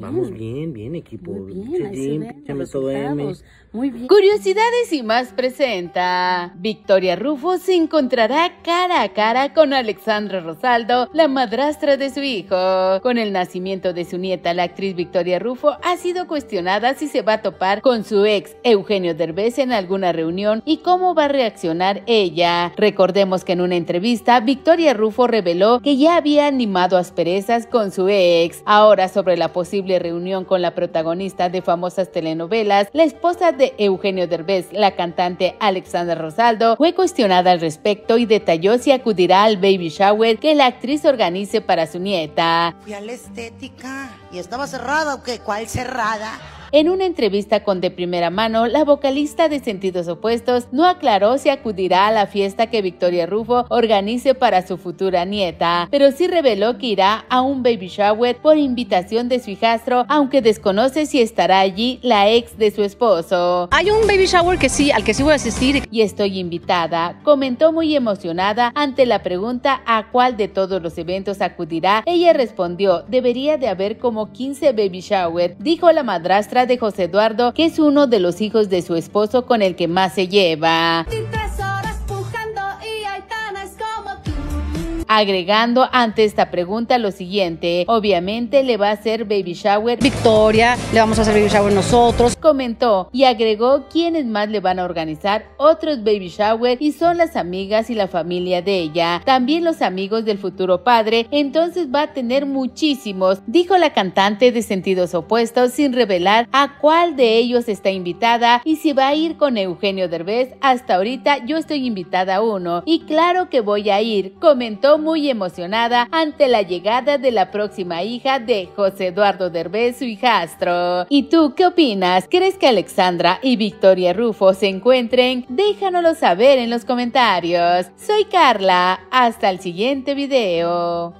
Vamos bien, bien, equipo. Muy bien, Muy bien. Curiosidades y más presenta. Victoria Rufo se encontrará cara a cara con Alexandra Rosaldo, la madrastra de su hijo. Con el nacimiento de su nieta, la actriz Victoria Rufo ha sido cuestionada si se va a topar con su ex Eugenio Derbez en alguna reunión y cómo va a reaccionar ella. Recordemos que en una entrevista, Victoria Rufo reveló que ya había animado asperezas con su ex. Ahora sobre la posible reunión con la protagonista de famosas telenovelas, la esposa de Eugenio Derbez, la cantante Alexandra Rosaldo, fue cuestionada al respecto y detalló si acudirá al baby shower que la actriz organice para su nieta. Fui a la estética y estaba cerrada o ¿cuál cerrada? En una entrevista con De Primera Mano, la vocalista de Sentidos Opuestos no aclaró si acudirá a la fiesta que Victoria Rufo organice para su futura nieta, pero sí reveló que irá a un baby shower por invitación de su hijastro, aunque desconoce si estará allí la ex de su esposo. Hay un baby shower que sí, al que sí voy a asistir. Y estoy invitada, comentó muy emocionada ante la pregunta a cuál de todos los eventos acudirá. Ella respondió, debería de haber como 15 baby shower, dijo la madrastra de José Eduardo, que es uno de los hijos de su esposo con el que más se lleva. agregando ante esta pregunta lo siguiente. Obviamente le va a hacer baby shower Victoria, le vamos a hacer baby shower nosotros. Comentó y agregó quienes más le van a organizar otros baby shower y son las amigas y la familia de ella. También los amigos del futuro padre, entonces va a tener muchísimos, dijo la cantante de sentidos opuestos sin revelar a cuál de ellos está invitada y si va a ir con Eugenio Derbez. Hasta ahorita yo estoy invitada a uno y claro que voy a ir, comentó muy emocionada ante la llegada de la próxima hija de José Eduardo Derbez, su hijastro. ¿Y tú qué opinas? ¿Crees que Alexandra y Victoria Rufo se encuentren? Déjanoslo saber en los comentarios. Soy Carla, hasta el siguiente video.